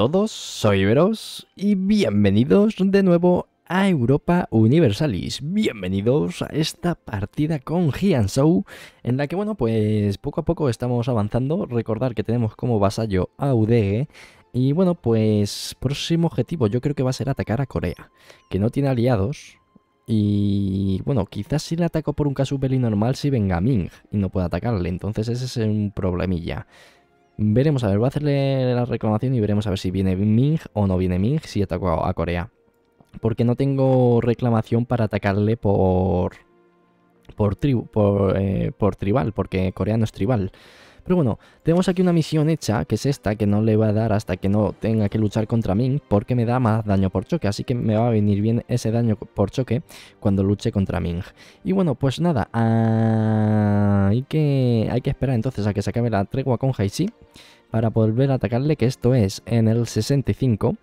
todos, soy Veros y bienvenidos de nuevo a Europa Universalis. Bienvenidos a esta partida con Show en la que, bueno, pues poco a poco estamos avanzando. Recordar que tenemos como vasallo a UDE y, bueno, pues próximo objetivo yo creo que va a ser atacar a Corea, que no tiene aliados, y bueno, quizás si le ataco por un caso normal, si venga Ming y no puede atacarle. Entonces ese es un problemilla. Veremos a ver, voy a hacerle la reclamación y veremos a ver si viene Ming o no viene Ming si ataco a Corea. Porque no tengo reclamación para atacarle por por, tribu, por, eh, por tribal, porque Corea no es tribal. Pero bueno, tenemos aquí una misión hecha, que es esta, que no le va a dar hasta que no tenga que luchar contra Ming, porque me da más daño por choque, así que me va a venir bien ese daño por choque cuando luche contra Ming. Y bueno, pues nada, hay, que... esperar entonces a que se acabe la tregua con Haishi para volver a atacarle, que esto es en el 65,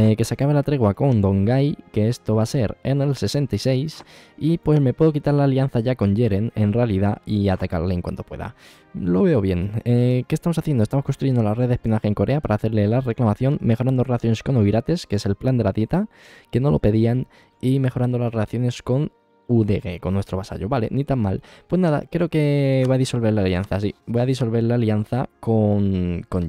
eh, que se acabe la tregua con Dong-Gai, que esto va a ser en el 66, y pues me puedo quitar la alianza ya con Yeren, en realidad, y atacarle en cuanto pueda. Lo veo bien. Eh, ¿Qué estamos haciendo? Estamos construyendo la red de espionaje en Corea para hacerle la reclamación, mejorando relaciones con Ubirates, que es el plan de la dieta, que no lo pedían, y mejorando las relaciones con UDG con nuestro vasallo. Vale, ni tan mal. Pues nada, creo que va a disolver la alianza, sí. Voy a disolver la alianza con, con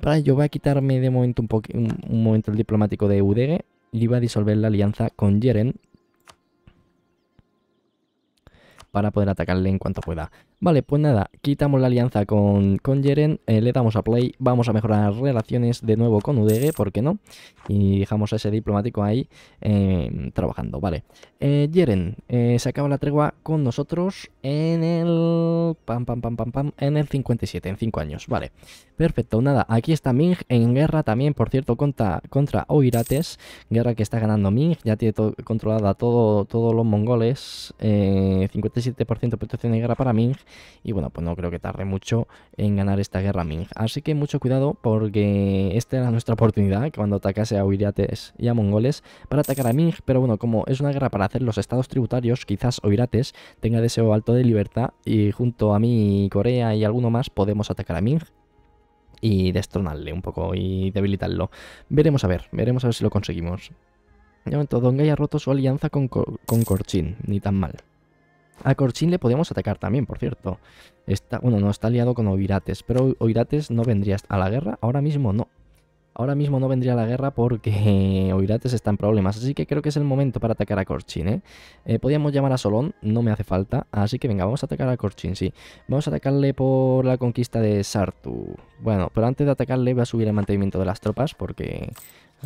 Para ello voy a quitarme de momento un, poco un momento el diplomático de UDG y voy a disolver la alianza con Jeren para poder atacarle en cuanto pueda. Vale, pues nada, quitamos la alianza con, con Jeren, eh, le damos a play, vamos a mejorar las relaciones de nuevo con Udege, ¿por qué no? Y dejamos a ese diplomático ahí em, trabajando, vale. Eh, Jeren, eh, se acaba la tregua con nosotros en el... Pam, pam, pam, pam, pam, en el 57, en 5 años, vale. Perfecto, nada, aquí está Ming en guerra también, por cierto, contra, contra Oirates, guerra que está ganando Ming, ya tiene controlada todo, todos los mongoles, 57% eh, de protección de guerra para Ming. Y bueno, pues no creo que tarde mucho en ganar esta guerra Ming. Así que mucho cuidado porque esta era nuestra oportunidad cuando atacase a Oirates y a mongoles para atacar a Ming. Pero bueno, como es una guerra para hacer los estados tributarios, quizás Oirates tenga deseo alto de libertad y junto a mí, Corea y alguno más podemos atacar a Ming y destronarle un poco y debilitarlo. Veremos a ver, veremos a ver si lo conseguimos. De momento, Dongai ha roto su alianza con, con Corchin, ni tan mal. A Corchin le podemos atacar también, por cierto. Está, bueno, no está aliado con Oirates, pero Oirates no vendría a la guerra, ahora mismo no. Ahora mismo no vendría la guerra porque eh, Oirates está en problemas, así que creo que es el momento para atacar a Corchin, ¿eh? ¿eh? podíamos llamar a Solón, no me hace falta, así que venga, vamos a atacar a Corchin, sí. Vamos a atacarle por la conquista de Sartu. Bueno, pero antes de atacarle voy a subir el mantenimiento de las tropas porque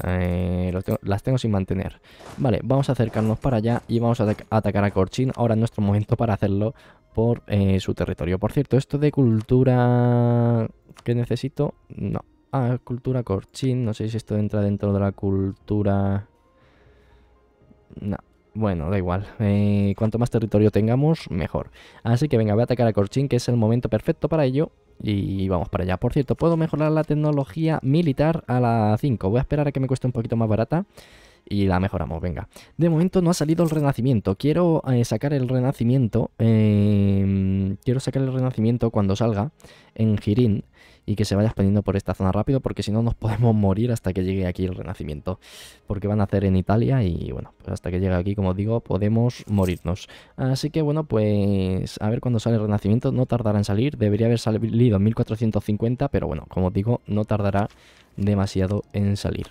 eh, las tengo sin mantener. Vale, vamos a acercarnos para allá y vamos a atacar a Corchin. Ahora es nuestro momento para hacerlo por su territorio. Por cierto, esto de cultura que necesito, no, Ah, cultura corchín. No sé si esto entra dentro de la cultura... No. Bueno, da igual. Eh, cuanto más territorio tengamos, mejor. Así que venga, voy a atacar a Corchín, que es el momento perfecto para ello. Y vamos para allá. Por cierto, puedo mejorar la tecnología militar a la 5. Voy a esperar a que me cueste un poquito más barata. Y la mejoramos, venga. De momento no ha salido el renacimiento. Quiero eh, sacar el renacimiento. Eh, quiero sacar el renacimiento cuando salga en Girin y que se vaya expandiendo por esta zona rápido, porque si no nos podemos morir hasta que llegue aquí el renacimiento, porque van a hacer en Italia y bueno, pues hasta que llegue aquí, como digo, podemos morirnos. Así que bueno, pues a ver cuando sale el renacimiento, no tardará en salir, debería haber salido en 1450, pero bueno, como digo, no tardará demasiado en salir.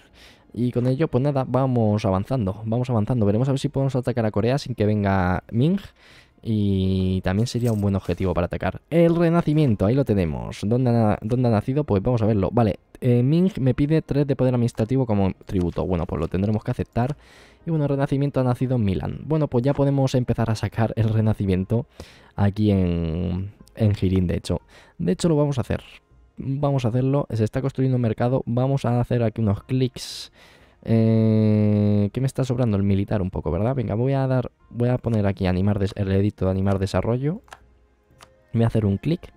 Y con ello, pues nada, vamos avanzando, vamos avanzando. Veremos a ver si podemos atacar a Corea sin que venga Ming. Y también sería un buen objetivo para atacar. El renacimiento, ahí lo tenemos. ¿Dónde ha, ha nacido? Pues vamos a verlo. Vale, eh, Ming me pide 3 de poder administrativo como tributo. Bueno, pues lo tendremos que aceptar. Y bueno, el renacimiento ha nacido en Milán. Bueno, pues ya podemos empezar a sacar el renacimiento aquí en, en Girín, de hecho. De hecho, lo vamos a hacer. Vamos a hacerlo. Se está construyendo un mercado. Vamos a hacer aquí unos clics que eh, ¿Qué me está sobrando? El militar un poco, ¿verdad? Venga, voy a dar. Voy a poner aquí animar el edito de animar desarrollo. Voy a hacer un clic.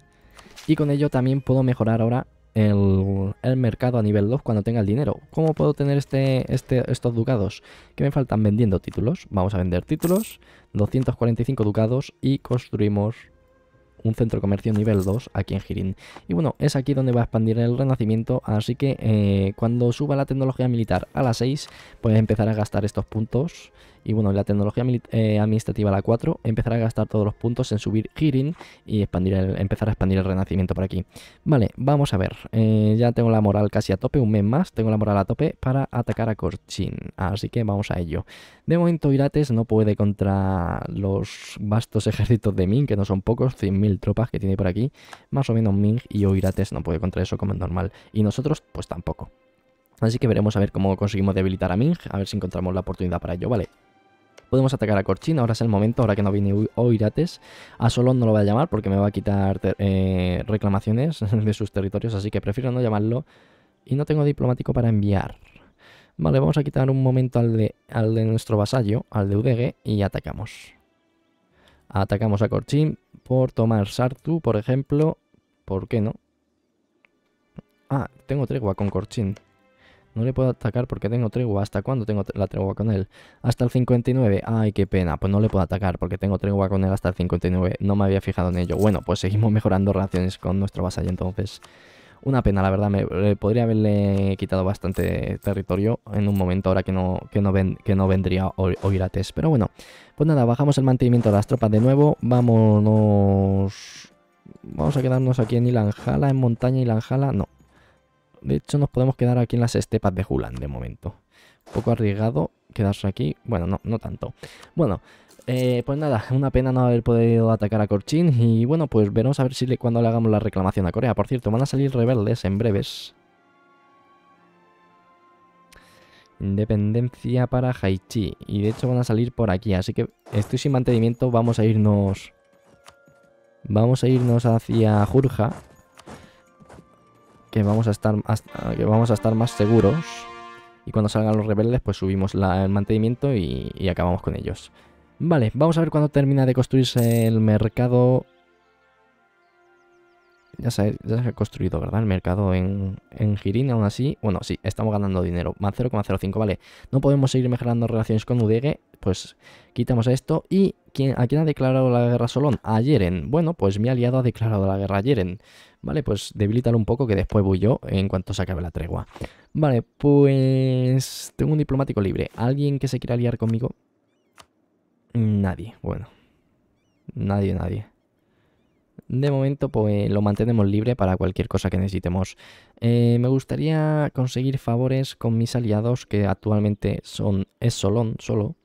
Y con ello también puedo mejorar ahora el, mercado a nivel 2 cuando tenga el dinero. ¿Cómo puedo tener este, este, estos ducados? Que me faltan vendiendo títulos. Vamos a vender títulos. 245 ducados y construimos un centro comercio nivel 2 aquí en Jirín. Y bueno, es aquí donde va a expandir el renacimiento, así que eh, cuando suba la tecnología militar a las 6, puedes empezar a gastar estos puntos y bueno, la tecnología eh, administrativa, la 4, empezará a gastar todos los puntos en subir Hirin y expandir empezar a expandir el renacimiento por aquí. Vale, vamos a ver. Eh, ya tengo la moral casi a tope, un mes más, tengo la moral a tope para atacar a Corchin. Así que vamos a ello. De momento Irates no puede contra los vastos ejércitos de Ming, que no son pocos, 100.000 tropas que tiene por aquí. Más o menos Ming y Irates no puede contra eso como es normal. Y nosotros, pues tampoco. Así que veremos a ver cómo conseguimos debilitar a Ming, a ver si encontramos la oportunidad para ello, ¿vale? Podemos atacar a Corchin, ahora es el momento, ahora que no viene Oirates. A Solón no lo voy a llamar porque me va a quitar eh, reclamaciones de sus territorios, así que prefiero no llamarlo. Y no tengo diplomático para enviar. Vale, vamos a quitar un momento al de, al de nuestro vasallo, al de Udege, y atacamos. Atacamos a Corchin por tomar Sartu, por ejemplo. ¿Por qué no? Ah, tengo tregua con Corchin. No le puedo atacar porque tengo tregua. ¿Hasta cuándo tengo la tregua con él? Hasta el 59. Ay, qué pena. Pues no le puedo atacar porque tengo tregua con él hasta el 59. No me había fijado en ello. Bueno, pues seguimos mejorando relaciones con nuestro vasallo entonces. Una pena, la verdad. Me, podría haberle quitado bastante territorio en un momento ahora que no, que no, ven, que no vendría Oirates. Pero bueno, pues nada, bajamos el mantenimiento de las tropas de nuevo. Vámonos... Vamos a quedarnos aquí en Ilanjala, en montaña Ilanjala. No, de hecho, nos podemos quedar aquí en las estepas de Hulan de momento. Un poco arriesgado quedarse aquí. Bueno, no, no tanto. Bueno, eh, pues nada, una pena no haber podido atacar a Corchin. Y bueno, pues veremos a ver si le, cuando le hagamos la reclamación a Corea. Por cierto, van a salir rebeldes en breves. Independencia para Haichi. Y de hecho van a salir por aquí. Así que estoy sin mantenimiento. Vamos a irnos... Vamos a irnos hacia Jurja que vamos a estar, ah, que vamos a estar más seguros. Y cuando salgan los rebeldes, pues subimos el mantenimiento y, acabamos con ellos. Vale, vamos a ver cuándo termina de construirse el mercado ya se, ya ha construido, ¿verdad? El mercado en, en aún así. Bueno, sí, estamos ganando dinero. Más 0,05, vale. No podemos seguir mejorando relaciones con Udege. Pues quitamos esto y ¿A quién ha declarado la guerra Solón? A Yeren. Bueno, pues mi aliado ha declarado la guerra a Yeren. Vale, pues debilítalo un poco que después voy yo en cuanto se acabe la tregua. Vale, pues tengo un diplomático libre. ¿Alguien que se quiera aliar conmigo? Nadie, bueno. Nadie, nadie. De momento, pues lo mantenemos libre para cualquier cosa que necesitemos. Eh, me gustaría conseguir favores con mis aliados, que actualmente son es Solón solo.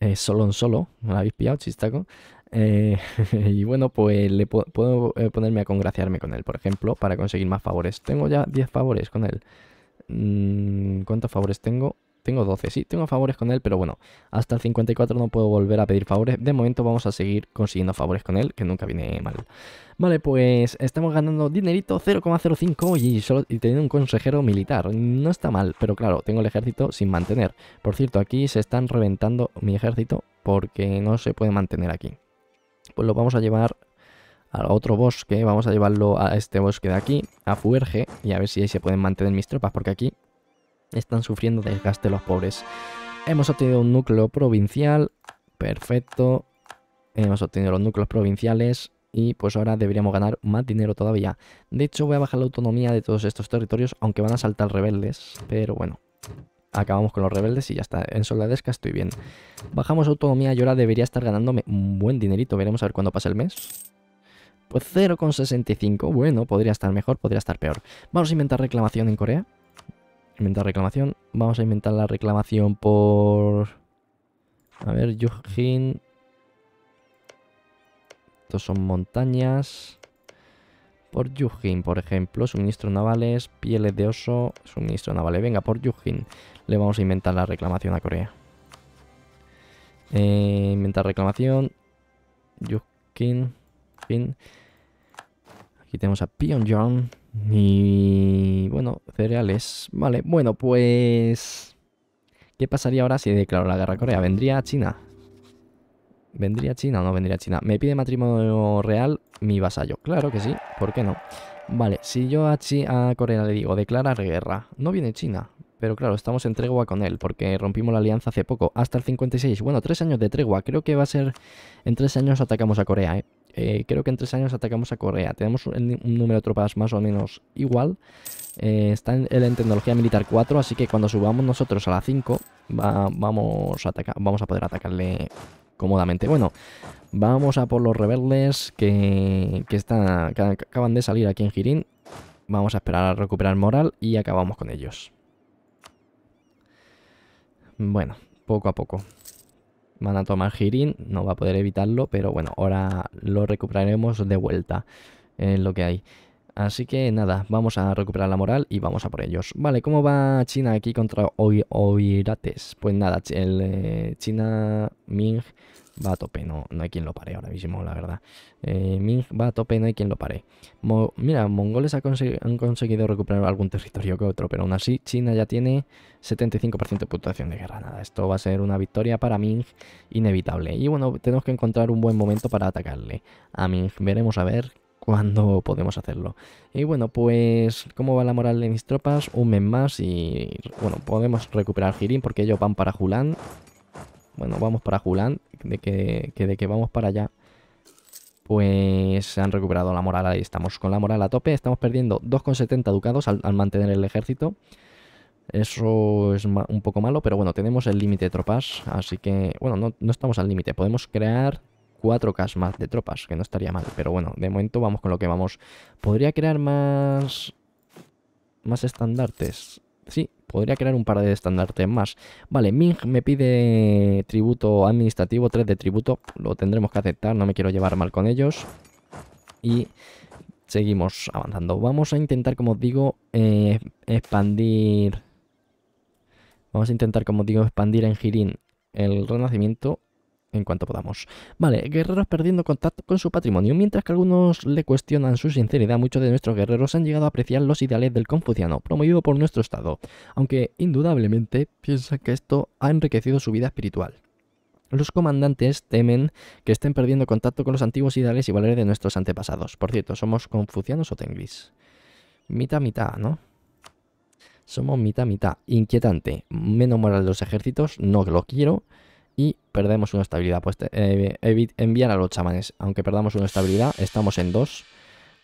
Eh, solo en solo, me la habéis pillado, chistaco. Eh, y bueno, pues le puedo eh, ponerme a congraciarme con él, por ejemplo, para conseguir más favores. Tengo ya 10 favores con él. Mm, ¿Cuántos favores tengo? Tengo 12, sí, tengo favores con él, pero bueno, hasta el 54 no puedo volver a pedir favores. De momento vamos a seguir consiguiendo favores con él, que nunca viene mal. Vale, pues estamos ganando dinerito 0,05 y, solo, y teniendo un consejero militar. No está mal, pero claro, tengo el ejército sin mantener. Por cierto, aquí se están reventando mi ejército porque no se puede mantener aquí. Pues lo vamos a llevar a otro bosque, vamos a llevarlo a este bosque de aquí, a Fuerge, y a ver si ahí se pueden mantener mis tropas, porque aquí están sufriendo desgaste los pobres. Hemos obtenido un núcleo provincial. Perfecto. Hemos obtenido los núcleos provinciales. Y pues ahora deberíamos ganar más dinero todavía. De hecho, voy a bajar la autonomía de todos estos territorios, aunque van a saltar rebeldes. Pero bueno, acabamos con los rebeldes y ya está. En Soldadesca estoy bien. Bajamos autonomía y ahora debería estar ganándome un buen dinerito. Veremos a ver cuándo pasa el mes. Pues 0,65. Bueno, podría estar mejor, podría estar peor. Vamos a inventar reclamación en Corea. Inventar reclamación. Vamos a inventar la reclamación por... A ver, Yujin. Estos son montañas. Por Yujin, por ejemplo. Suministro navales, pieles de oso, Suministro navales. Venga, por Yujin. Le vamos a inventar la reclamación a Corea. Eh, inventar reclamación. Yujin. Fin. Aquí tenemos a Pyongyang. Y bueno, cereales. Vale, bueno, pues... ¿Qué pasaría ahora si declaro la guerra a Corea? ¿Vendría a China? ¿Vendría a China o no vendría a China? ¿Me pide matrimonio real mi vasallo? Claro que sí, ¿por qué no? Vale, si yo a, a Corea le digo declarar guerra, no viene China. Pero claro, estamos en tregua con él, porque rompimos la alianza hace poco, hasta el 56. Bueno, tres años de tregua, creo que va a ser... En tres años atacamos a Corea, ¿eh? Eh, creo que en tres años atacamos a Corea. Tenemos un, número de tropas más o menos igual. Eh, está en, tecnología militar 4, así que cuando subamos nosotros a la 5, vamos, a vamos a poder atacarle cómodamente. Bueno, vamos a por los rebeldes que, están, que acaban de salir aquí en Girin Vamos a esperar a recuperar moral y acabamos con ellos. Bueno, poco a poco. Van a tomar Hirin, no va a poder evitarlo, pero bueno, ahora lo recuperaremos de vuelta en lo que hay. Así que nada, vamos a recuperar la moral y vamos a por ellos. Vale, ¿cómo va China aquí contra Oirates? Pues nada, China Ming va a tope, no, hay quien lo pare ahora mismo, la verdad. Ming va a tope, no hay quien lo pare. Mira, mongoles han conseguido recuperar algún territorio que otro, pero aún así China ya tiene 75% de puntuación de guerra. Nada, esto va a ser una victoria para Ming inevitable. Y bueno, tenemos que encontrar un buen momento para atacarle a Ming. Veremos a ver cuando podemos hacerlo. Y bueno, pues cómo va la moral de mis tropas, un mes más y bueno, podemos recuperar Girin porque ellos van para Julán. Bueno, vamos para Julán, de que, de que vamos para allá. Pues se han recuperado la moral, ahí estamos con la moral a tope, estamos perdiendo 2,70 ducados al, mantener el ejército. Eso es un poco malo, pero bueno, tenemos el límite de tropas, así que, bueno, no, no estamos al límite. Podemos crear 4K más de tropas, que no estaría mal. Pero bueno, de momento vamos con lo que vamos. Podría crear más... Más estandartes. Sí, podría crear un par de estandartes más. Vale, Ming me pide tributo administrativo, 3 de tributo. Lo tendremos que aceptar, no me quiero llevar mal con ellos. Y seguimos avanzando. Vamos a intentar, como os digo, eh, expandir... Vamos a intentar, como os digo, expandir en Girin el renacimiento en cuanto podamos. Vale, guerreros perdiendo contacto con su patrimonio. Mientras que algunos le cuestionan su sinceridad, muchos de nuestros guerreros han llegado a apreciar los ideales del confuciano, promovido por nuestro Estado, aunque indudablemente piensan que esto ha enriquecido su vida espiritual. Los comandantes temen que estén perdiendo contacto con los antiguos ideales y valores de nuestros antepasados. Por cierto, ¿somos confucianos o tenguis? Mitad, mitad, ¿no? Somos mitad, mitad. Inquietante. Menos moral de los ejércitos, no lo quiero perdemos una estabilidad. Pues eh, enviar a los chamanes. Aunque perdamos una estabilidad, estamos en dos,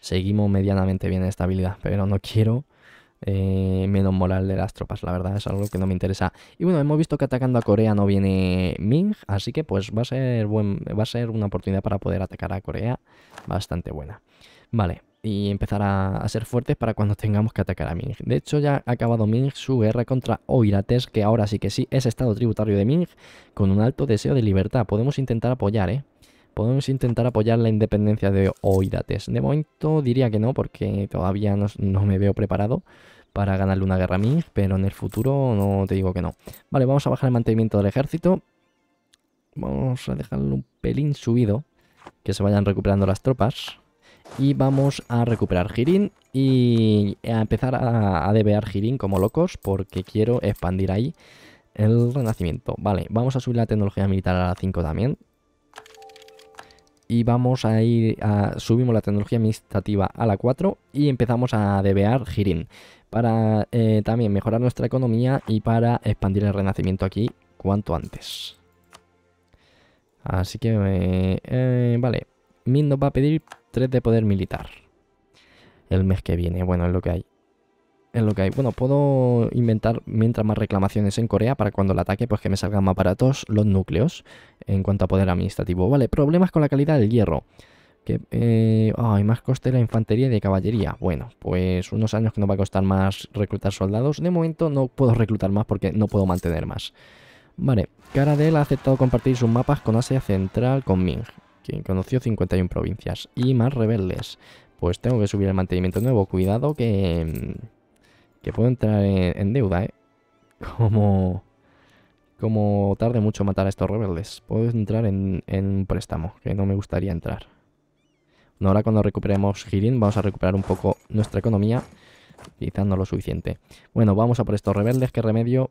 Seguimos medianamente bien en estabilidad, pero no quiero eh, menos moral de las tropas, la verdad, es algo que no me interesa. Y bueno, hemos visto que atacando a Corea no viene Ming, así que pues va a ser, buen, va a ser una oportunidad para poder atacar a Corea bastante buena. Vale, y empezar a, ser fuertes para cuando tengamos que atacar a Ming. De hecho, ya ha acabado Ming su guerra contra Oirates, que ahora sí que sí es estado tributario de Ming, con un alto deseo de libertad. Podemos intentar apoyar, ¿eh? Podemos intentar apoyar la independencia de Oirates. De momento diría que no, porque todavía no, no me veo preparado para ganarle una guerra a Ming, pero en el futuro no te digo que no. Vale, vamos a bajar el mantenimiento del ejército. Vamos a dejarlo un pelín subido, que se vayan recuperando las tropas. Y vamos a recuperar Girin y a empezar a, debear Jirin como locos porque quiero expandir ahí el renacimiento. Vale, vamos a subir la tecnología militar a la 5 también. Y vamos a ir a... Subimos la tecnología administrativa a la 4 y empezamos a debear Girin Para eh, también mejorar nuestra economía y para expandir el renacimiento aquí cuanto antes. Así que... Eh, vale, Min nos va a pedir 3 de poder militar. El mes que viene, bueno, es lo que hay. Es lo que hay. Bueno, puedo inventar mientras más reclamaciones en Corea para cuando la ataque, pues que me salgan más baratos los núcleos en cuanto a poder administrativo. Vale, problemas con la calidad del hierro. Que, hay eh, más coste la infantería y de caballería. Bueno, pues unos años que no va a costar más reclutar soldados. De momento no puedo reclutar más porque no puedo mantener más. Vale, Cara de él ha aceptado compartir sus mapas con Asia Central con Ming. Que conoció 51 provincias y más rebeldes. Pues tengo que subir el mantenimiento nuevo. Cuidado que, mm, que puedo entrar en, deuda, ¿eh? Como, como tarde mucho matar a estos rebeldes. Puedo entrar en, un préstamo, que no me gustaría entrar. Bueno, ahora cuando recuperemos Girin vamos a recuperar un poco nuestra economía. Quizás no lo suficiente. Bueno, vamos a por estos rebeldes. ¿Qué remedio?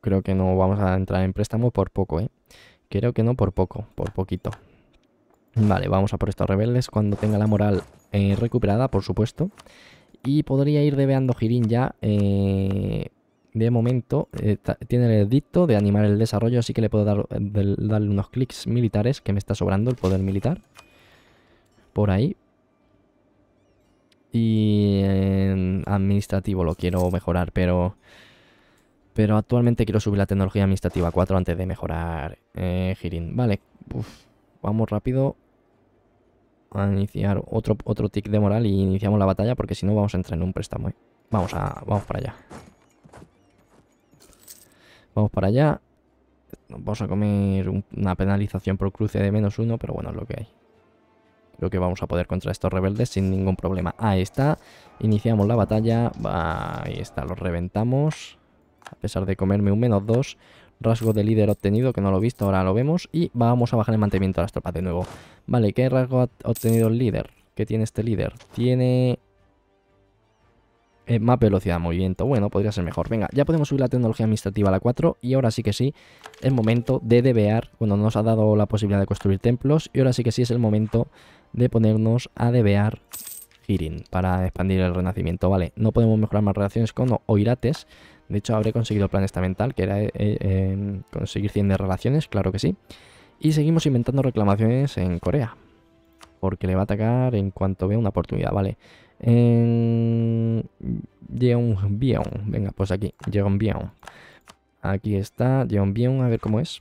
Creo que no vamos a entrar en préstamo por poco, ¿eh? Creo que no por poco, por poquito. Vale, vamos a por estos rebeldes cuando tenga la moral eh, recuperada, por supuesto. Y podría ir debeando Girin ya. Eh, de momento eh, tiene el edicto de animar el desarrollo, así que le puedo dar, darle unos clics militares, que me está sobrando el poder militar. Por ahí. Y administrativo lo quiero mejorar, pero... Pero actualmente quiero subir la tecnología administrativa 4 antes de mejorar eh, Girin. Vale, vamos rápido a iniciar otro, otro tick de moral y iniciamos la batalla porque si no vamos a entrar en un préstamo. ¿eh? Vamos a, vamos para allá. Vamos para allá. Vamos a comer una penalización por cruce de menos uno, pero bueno, es lo que hay. Creo que vamos a poder contra estos rebeldes sin ningún problema. Ahí está. Iniciamos la batalla. Ahí está, los reventamos. A pesar de comerme un menos dos. Rasgo de líder obtenido, que no lo he visto, ahora lo vemos. Y vamos a bajar el mantenimiento de las tropas de nuevo. Vale, ¿qué rasgo ha obtenido el líder? ¿Qué tiene este líder? Tiene... Eh, más velocidad de movimiento. Bueno, podría ser mejor. Venga, ya podemos subir la tecnología administrativa a la 4. Y ahora sí que sí, es momento de debear. Cuando nos ha dado la posibilidad de construir templos. Y ahora sí que sí es el momento de ponernos a debear Hirin para expandir el renacimiento. Vale, no podemos mejorar más relaciones con Oirates. De hecho, habré conseguido el plan estamental, que era eh, eh, em, conseguir 100 de relaciones, claro que sí. Y seguimos inventando reclamaciones en Corea. Porque le va a atacar en cuanto vea una oportunidad, ¿vale? En... Yeonbion. Venga, pues aquí. Yeonbion. Aquí está Yeonbion, a ver cómo es.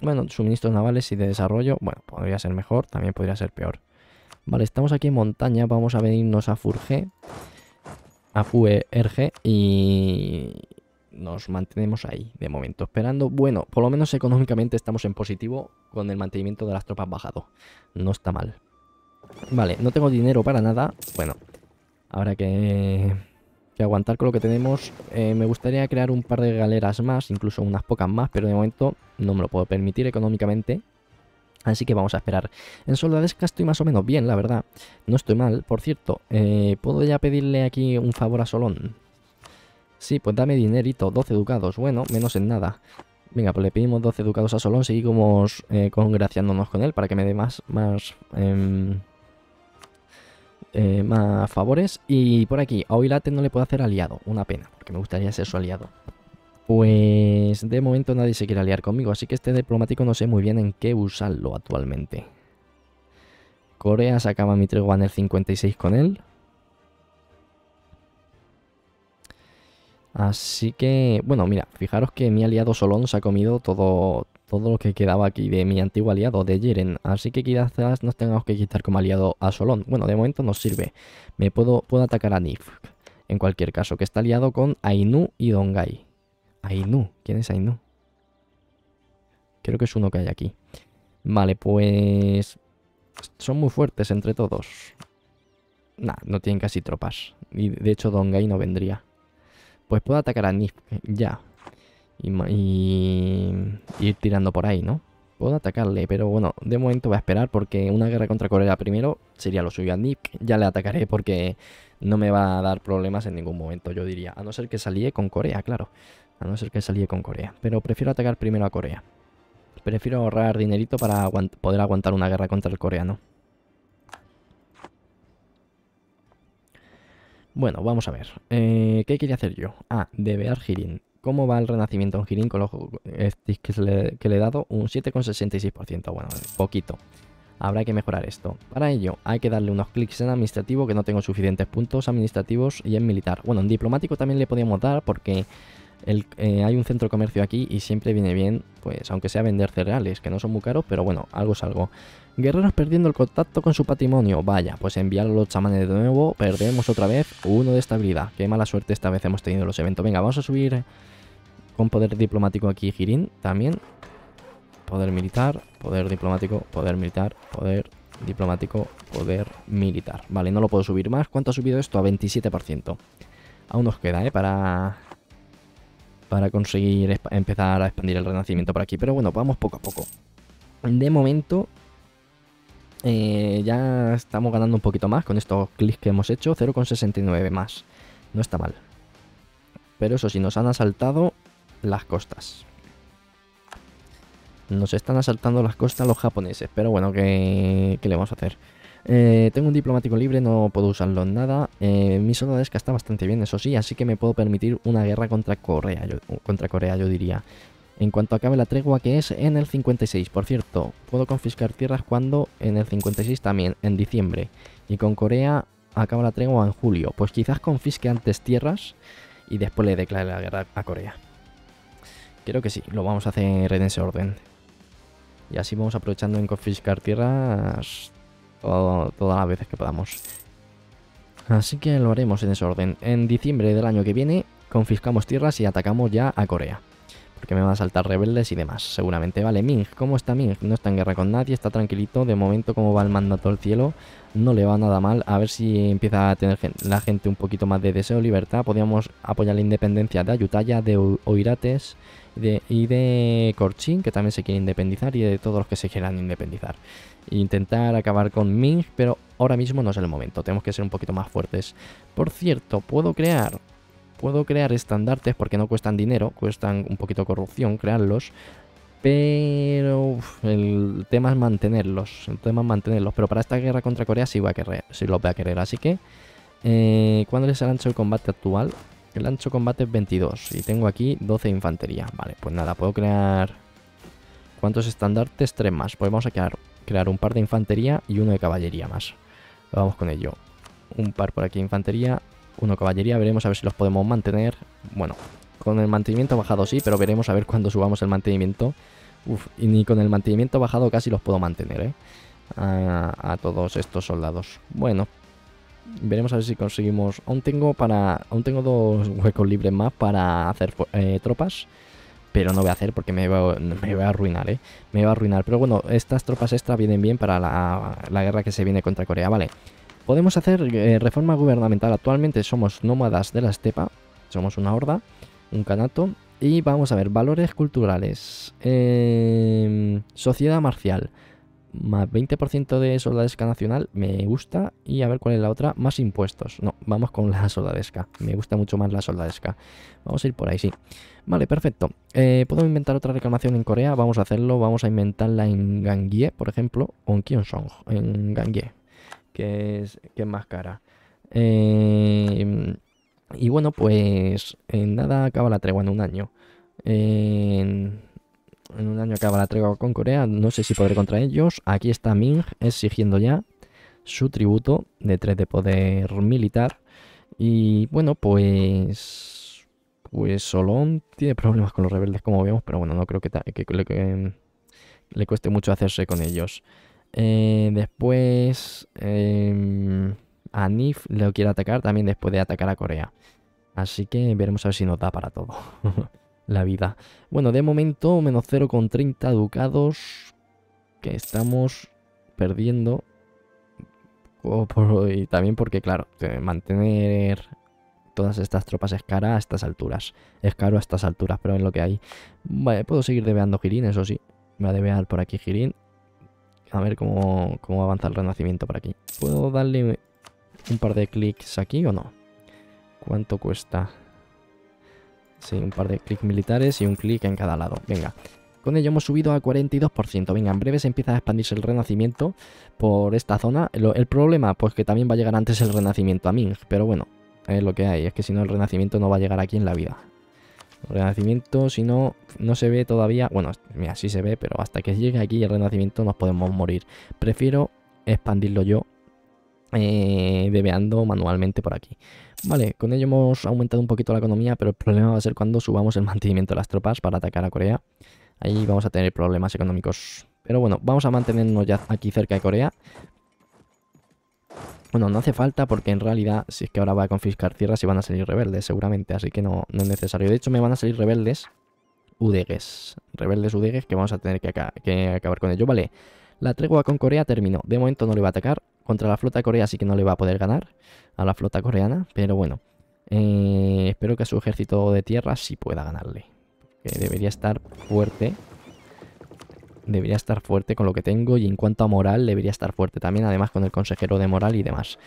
Bueno, suministros navales y de desarrollo. Bueno, podría ser mejor, también podría ser peor. Vale, estamos aquí en montaña. Vamos a venirnos a Furge fue Erge y nos mantenemos ahí de momento esperando. Bueno, por lo menos económicamente estamos en positivo con el mantenimiento de las tropas bajado. No está mal. Vale, no tengo dinero para nada. Bueno, habrá que, aguantar con lo que tenemos. Eh, me gustaría crear un par de galeras más, incluso unas pocas más, pero de momento no me lo puedo permitir económicamente. Así que vamos a esperar. En Soldadesca estoy más o menos bien, la verdad. No estoy mal. Por cierto, eh, ¿puedo ya pedirle aquí un favor a Solón? Sí, pues dame dinerito. 12 ducados. Bueno, menos en nada. Venga, pues le pedimos 12 ducados a Solón. Seguimos eh, congraciándonos con él para que me dé más... más em, eh, más favores. Y por aquí, a Oilate no le puedo hacer aliado. Una pena, porque me gustaría ser su aliado. Pues de momento nadie se quiere aliar conmigo, así que este diplomático no sé muy bien en qué usarlo actualmente. Corea sacaba mi trigo en el 56 con él. Así que, bueno, mira, fijaros que mi aliado Solón se ha comido todo, todo lo que quedaba aquí de mi antiguo aliado, de Jiren. Así que quizás nos tengamos que quitar como aliado a Solón. Bueno, de momento No sirve. Me puedo, puedo atacar a Nif, en cualquier caso, que está aliado con Ainu y Dongai. Ainu. ¿Quién es Ainu? Creo que es uno que hay aquí. Vale, pues... Son muy fuertes entre todos. Nah, no tienen casi tropas. Y de hecho Dong-Gai no vendría. Pues puedo atacar a Nip. Eh, ya. Y, ir tirando por ahí, ¿no? Puedo atacarle, pero bueno, de momento voy a esperar porque una guerra contra Corea primero sería lo suyo a Nip. Ya le atacaré porque no me va a dar problemas en ningún momento, yo diría. A no ser que salíe con Corea, claro. No es el que salía con Corea. Pero prefiero atacar primero a Corea. Prefiero ahorrar dinerito para poder aguantar una guerra contra el coreano. Bueno, vamos a ver. Eh, ¿Qué quería hacer yo? Ah, debear Girin. ¿Cómo va el renacimiento en Girin con los sticks que le, que le he dado? Un 7,66%. Bueno, poquito. Habrá que mejorar esto. Para ello, hay que darle unos clics en administrativo, que no tengo suficientes puntos administrativos, y en militar. Bueno, en diplomático también le podíamos dar, porque eh, hay un centro de comercio aquí y siempre viene bien, pues aunque sea vender cereales, que no son muy caros, pero bueno, algo es algo. Guerreros perdiendo el contacto con su patrimonio. Vaya, pues enviar a los chamanes de nuevo, perdemos otra vez uno de estabilidad. Qué mala suerte esta vez hemos tenido los eventos. Venga, vamos a subir eh, con poder diplomático aquí Girín también. Poder militar, poder diplomático, poder militar, poder diplomático, poder militar. Vale, no lo puedo subir más. ¿Cuánto ha subido esto? A 27%. Aún nos queda, ¿eh? Para para conseguir empezar a expandir el renacimiento por aquí. Pero bueno, vamos poco a poco. De momento, eh, ya estamos ganando un poquito más con estos clics que hemos hecho, 0,69 más. No está mal. Pero eso sí, nos han asaltado las costas. Nos están asaltando las costas los japoneses, pero bueno, ¿qué, qué le vamos a hacer? Eh, tengo un diplomático libre, no puedo usarlo en nada. Eh, de que está bastante bien, eso sí, así que me puedo permitir una guerra contra Corea, contra Corea, yo diría. En cuanto acabe la tregua, que es en el 56, por cierto, puedo confiscar tierras cuando en el 56 también, en diciembre. Y con Corea acaba la tregua en julio. Pues quizás confisque antes tierras y después le declare la guerra a Corea. Creo que sí, lo vamos a hacer en ese orden. Y así vamos aprovechando en confiscar tierras todas las veces que podamos. Así que lo haremos en ese orden. En diciembre del año que viene confiscamos tierras y atacamos ya a Corea. Porque me van a saltar rebeldes y demás, seguramente. Vale, Ming, ¿cómo está Ming? No está en guerra con nadie, está tranquilito. De momento, como va el mandato del cielo, no le va nada mal. A ver si empieza a tener la gente un poquito más de deseo, libertad. Podríamos apoyar la independencia de Ayutaya, de Oirates de, y de Korchin, que también se quiere independizar, y de todos los que se quieran independizar intentar acabar con Ming, pero ahora mismo no es el momento, tenemos que ser un poquito más fuertes. Por cierto, puedo crear, puedo crear estandartes porque no cuestan dinero, cuestan un poquito corrupción crearlos, pero el tema es mantenerlos, el tema es mantenerlos, pero para esta guerra contra Corea sí, va a querer, sí los voy a querer, así que... Eh, ¿Cuándo es el ancho de combate actual? El ancho de combate es 22 y tengo aquí 12 infantería. Vale, pues nada, puedo crear... ¿Cuántos estandartes? 3 más. Pues vamos a crear crear un par de infantería y uno de caballería más. Vamos con ello. Un par por aquí de infantería, uno caballería, veremos a ver si los podemos mantener. Bueno, con el mantenimiento bajado sí, pero veremos a ver cuando subamos el mantenimiento. Uf, y ni con el mantenimiento bajado casi los puedo mantener, ¿eh? A, todos estos soldados. Bueno, veremos a ver si conseguimos... Aún tengo para aún tengo dos huecos libres más para hacer eh, tropas pero no voy a hacer porque me voy a arruinar, ¿eh? Me va a arruinar. Pero bueno, estas tropas extra vienen bien para la, guerra que se viene contra Corea, ¿vale? Podemos hacer eh, reforma gubernamental. Actualmente somos nómadas de la estepa, somos una horda, un canato. Y vamos a ver, valores culturales, em, sociedad marcial, más 20% de soldadesca nacional, me gusta. Y a ver cuál es la otra, más impuestos. No, vamos con la soldadesca. Me gusta mucho más la soldadesca. Vamos a ir por ahí, sí. Vale, perfecto. Eh, ¿Puedo inventar otra reclamación en Corea? Vamos a hacerlo. Vamos a inventarla en Gangye, por ejemplo, o en Kyonsong, en Gangye, que es, que más cara. Eh, y bueno, pues en eh, nada acaba la tregua en un año. En. En un año acaba la tregua con Corea. No sé si poder contra ellos. Aquí está Ming exigiendo ya su tributo de 3 de poder militar. Y bueno, pues. Pues Solón tiene problemas con los rebeldes, como vemos, pero bueno, no creo que, le cueste mucho hacerse con ellos. Eh, después. Em, a Nif lo quiere atacar también después de atacar a Corea. Así que veremos a ver si nos da para todo. la vida. Bueno, de momento, menos 0,30 ducados que estamos perdiendo. y también porque, claro, mantener todas estas tropas es cara a estas alturas. Es caro a estas alturas, pero en lo que hay. Vale, puedo seguir debeando Girín, eso sí. Me va a debear por aquí Girín. A ver cómo, cómo avanza el renacimiento por aquí. ¿Puedo darle un par de clics aquí o no? ¿Cuánto cuesta? Sí, un par de clics militares y un clic en cada lado. Venga. Con ello hemos subido a 42%. Venga, en breve se empieza a expandirse el renacimiento por esta zona. El, problema, pues que también va a llegar antes el renacimiento a Ming. Pero bueno, es lo que hay. Es que si no, el renacimiento no va a llegar aquí en la vida. El renacimiento, si no, no se ve todavía. Bueno, mira, sí se ve, pero hasta que llegue aquí el renacimiento nos podemos morir. Prefiero expandirlo yo eh, bebeando manualmente por aquí. Vale, con ello hemos aumentado un poquito la economía, pero el problema va a ser cuando subamos el mantenimiento de las tropas para atacar a Corea. Ahí vamos a tener problemas económicos. Pero bueno, vamos a mantenernos ya aquí cerca de Corea. Bueno, no hace falta porque en realidad, si es que ahora va a confiscar tierras y van a salir rebeldes seguramente, así que no, es necesario. De hecho, me van a salir rebeldes udegues. Rebeldes udegues que vamos a tener que, que acabar con ello. Vale, la tregua con Corea terminó. De momento no le va a atacar contra la flota coreana sí que no le va a poder ganar a la flota coreana, pero bueno, eh, espero que su ejército de tierra sí pueda ganarle. Que debería estar fuerte. Debería estar fuerte con lo que tengo y en cuanto a moral debería estar fuerte también, además con el consejero de moral y demás.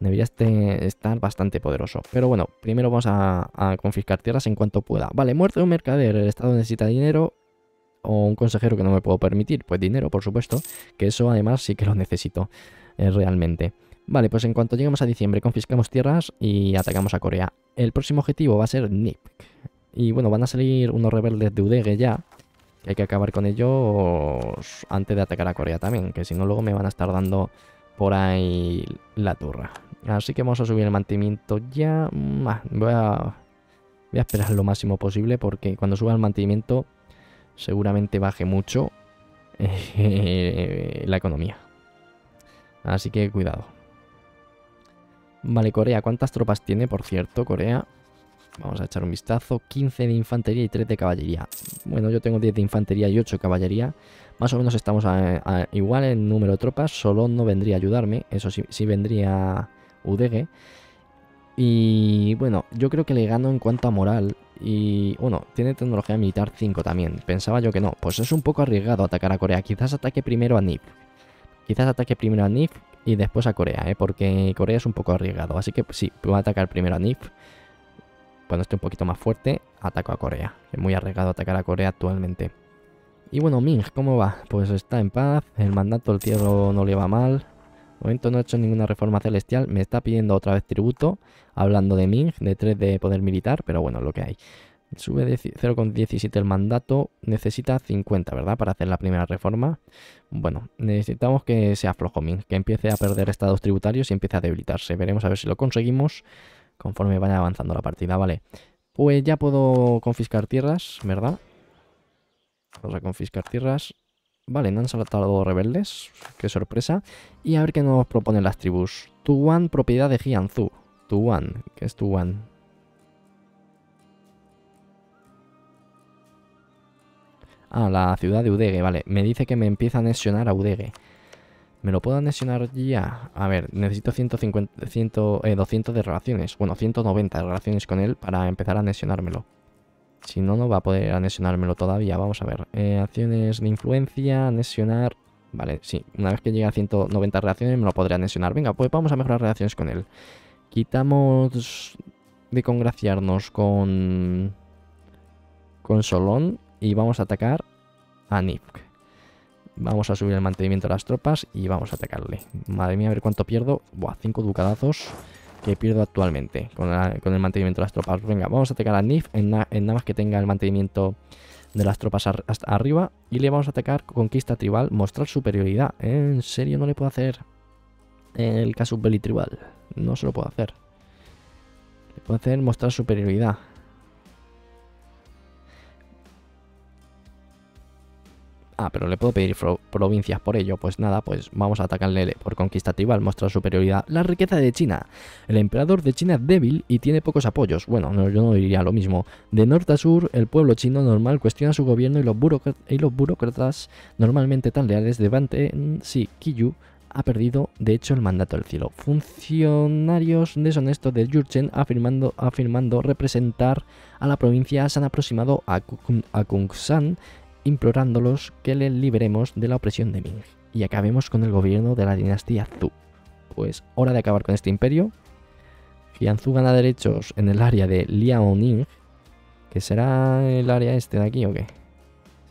Debería este, estar bastante poderoso. Pero bueno, primero vamos a, a confiscar tierras en cuanto pueda. Vale, muerte de un mercader, el Estado necesita dinero, o un consejero que no me puedo permitir? Pues dinero, por supuesto, que eso además sí que lo necesito. Eh, realmente. Vale, pues en cuanto lleguemos a diciembre confiscamos tierras y atacamos a Corea. El próximo objetivo va a ser Nip. Y bueno, van a salir unos rebeldes de Udege ya. Que hay que acabar con ellos antes de atacar a Corea también. Que si no luego me van a estar dando por ahí la turra. Así que vamos a subir el mantenimiento ya. Voy a, voy a esperar lo máximo posible porque cuando suba el mantenimiento seguramente baje mucho eh, la economía. Así que cuidado. Vale, Corea. ¿Cuántas tropas tiene, por cierto, Corea? Vamos a echar un vistazo. 15 de infantería y 3 de caballería. Bueno, yo tengo 10 de infantería y 8 de caballería. Más o menos estamos igual en número de tropas. Solo no vendría a ayudarme. Eso sí, sí vendría Udege. Y bueno, yo creo que le gano en cuanto a moral. Y bueno, tiene tecnología militar 5 también. Pensaba yo que no. Pues es un poco arriesgado atacar a Corea. Quizás ataque primero a Nip. Quizás ataque primero a Nif y después a Corea, ¿eh? porque Corea es un poco arriesgado. Así que sí, voy a atacar primero a Nif. Cuando esté un poquito más fuerte, ataco a Corea. Es muy arriesgado atacar a Corea actualmente. Y bueno, Ming, ¿cómo va? Pues está en paz, el mandato del cielo no le va mal. De momento no hecho ninguna reforma celestial, me está pidiendo otra vez tributo, hablando de Ming, de 3 de poder militar, pero bueno, lo que hay. Sube 0,17 el mandato, necesita 50, ¿verdad? Para hacer la primera reforma. Bueno, necesitamos que sea flojomín, que empiece a perder estados tributarios y empiece a debilitarse. Veremos a ver si lo conseguimos conforme vaya avanzando la partida, ¿vale? Pues ya puedo confiscar tierras, ¿verdad? Vamos a confiscar tierras. Vale, no han saltado rebeldes, qué sorpresa. Y a ver qué nos proponen las tribus. Tuwan, propiedad de Jianzu. Tuwan, ¿qué es Tuwan? Ah, la ciudad de Udegue, vale. Me dice que me empieza a anexionar a Udegue. ¿Me lo puedo anexionar ya? Ah, a ver, necesito 150, 200 eh, de relaciones. Bueno, 190 de relaciones con él para empezar a anexionármelo. Si no, no va a poder anexionármelo todavía. Vamos a ver. Eh, acciones de influencia, anexionar... Vale, sí. Una vez que llegue a 190 relaciones me lo podría anexionar. Venga, pues vamos a mejorar relaciones con él. Quitamos de congraciarnos con... Con Solón y vamos a atacar a Nif Vamos a subir el mantenimiento de las tropas y vamos a atacarle. Madre mía, a ver cuánto pierdo. Buah, 5 ducadazos que pierdo actualmente con, el mantenimiento de las tropas. Venga, vamos a atacar a Nif en, nada más que tenga el mantenimiento de las tropas hasta arriba. Y le vamos a atacar conquista tribal, mostrar superioridad. En serio, no le puedo hacer el caso tribal. No se lo puedo hacer. Le puedo hacer mostrar superioridad. Ah, pero le puedo pedir provincias por ello. Pues nada, pues vamos a atacarle por conquista tribal, mostrar superioridad. La riqueza de China. El emperador de China es débil y tiene pocos apoyos. Bueno, yo no diría lo mismo. De norte a sur, el pueblo chino normal cuestiona su gobierno y los, y los burócratas normalmente tan leales Bante mm, sí, Kiyu, ha perdido de hecho el mandato del cielo. Funcionarios deshonestos de Yurchen afirmando, afirmando representar a la provincia se han aproximado a, Kung, a implorándolos que le liberemos de la opresión de Ming y acabemos con el gobierno de la dinastía Zhu. Pues hora de acabar con este imperio. Jianzu gana derechos en el área de Liaoning, que será el área este de aquí o qué.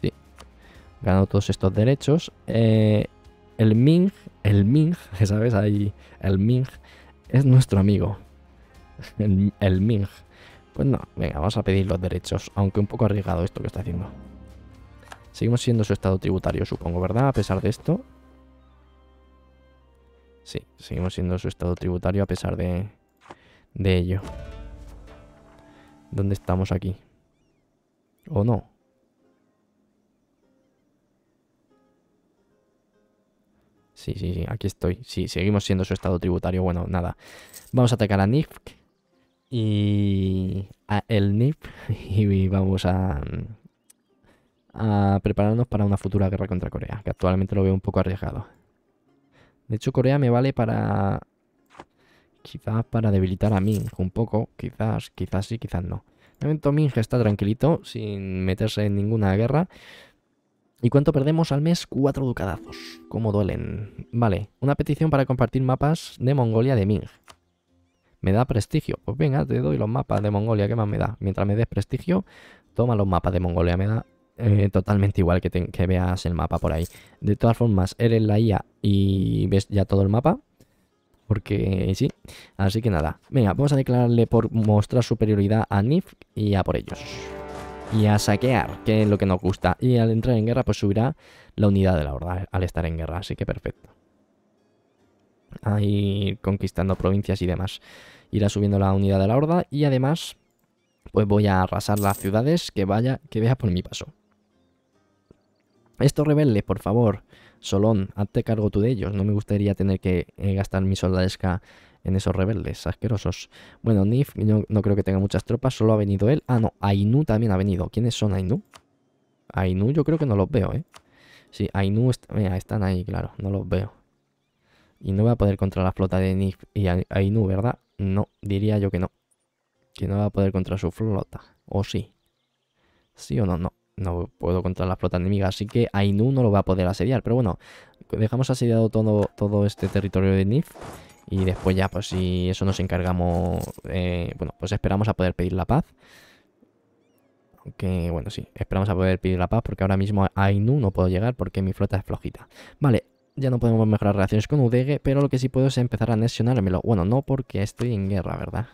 Sí, ganó todos estos derechos. Eh, el Ming, el Ming, ¿sabes? Ahí, el Ming es nuestro amigo. el Ming. Pues no, venga, vamos a pedir los derechos, aunque un poco arriesgado esto que está haciendo. Seguimos siendo su estado tributario, supongo, ¿verdad? A pesar de esto. Sí, seguimos siendo su estado tributario a pesar de, de ello. ¿Dónde estamos aquí? ¿O no? Sí, sí, sí, aquí estoy. Sí, seguimos siendo su estado tributario. Bueno, nada. Vamos a atacar a NIFC y a el NIF. y vamos a a prepararnos para una futura guerra contra Corea, que actualmente lo veo un poco arriesgado. De hecho, Corea me vale para... Quizás para debilitar a Ming un poco, quizás, quizás sí, quizás no. De momento Ming está tranquilito, sin meterse en ninguna guerra. ¿Y cuánto perdemos al mes? Cuatro ducadazos. ¿Cómo duelen? Vale, una petición para compartir mapas de Mongolia de Ming. ¿Me da prestigio? Pues venga, te doy los mapas de Mongolia, ¿qué más me da? Mientras me des prestigio, toma los mapas de Mongolia, me da eh, totalmente igual que, veas el mapa por ahí. De todas formas, eres la IA y ves ya todo el mapa. Porque sí. Así que nada. Venga, vamos a declararle por mostrar superioridad a Nif y a por ellos. Y a saquear, que es lo que nos gusta. Y al entrar en guerra, pues subirá la unidad de la horda al estar en guerra. Así que perfecto. A ir conquistando provincias y demás. Irá subiendo la unidad de la horda. Y además, pues voy a arrasar las ciudades que vaya, que veas por mi paso. Estos rebeldes, por favor, Solón, hazte cargo tú de ellos. No me gustaría tener que eh, gastar mi soldadesca en esos rebeldes asquerosos. Bueno, Nif, yo no creo que tenga muchas tropas, solo ha venido él. Ah, no, Ainu también ha venido. ¿Quiénes son Ainu? Ainu yo creo que no los veo, ¿eh? Sí, Ainu están ahí, claro, no los veo. Y no va a poder contra la flota de Nif y Ainu, ¿verdad? No, diría yo que no. Que no va a poder contra su flota. ¿O sí? ¿Sí o no? No no puedo contra la flota enemiga, así que Ainu no lo va a poder asediar. Pero bueno, dejamos asediado todo, todo este territorio de Nif. Y después ya, pues si eso nos encargamos, eh, bueno, pues esperamos a poder pedir la paz. Aunque, bueno, sí, esperamos a poder pedir la paz porque ahora mismo a Ainu no puedo llegar porque mi flota es flojita. Vale, ya no podemos mejorar relaciones con Udege, pero lo que sí puedo es empezar a anexionármelo. Bueno, no porque estoy en guerra, ¿verdad?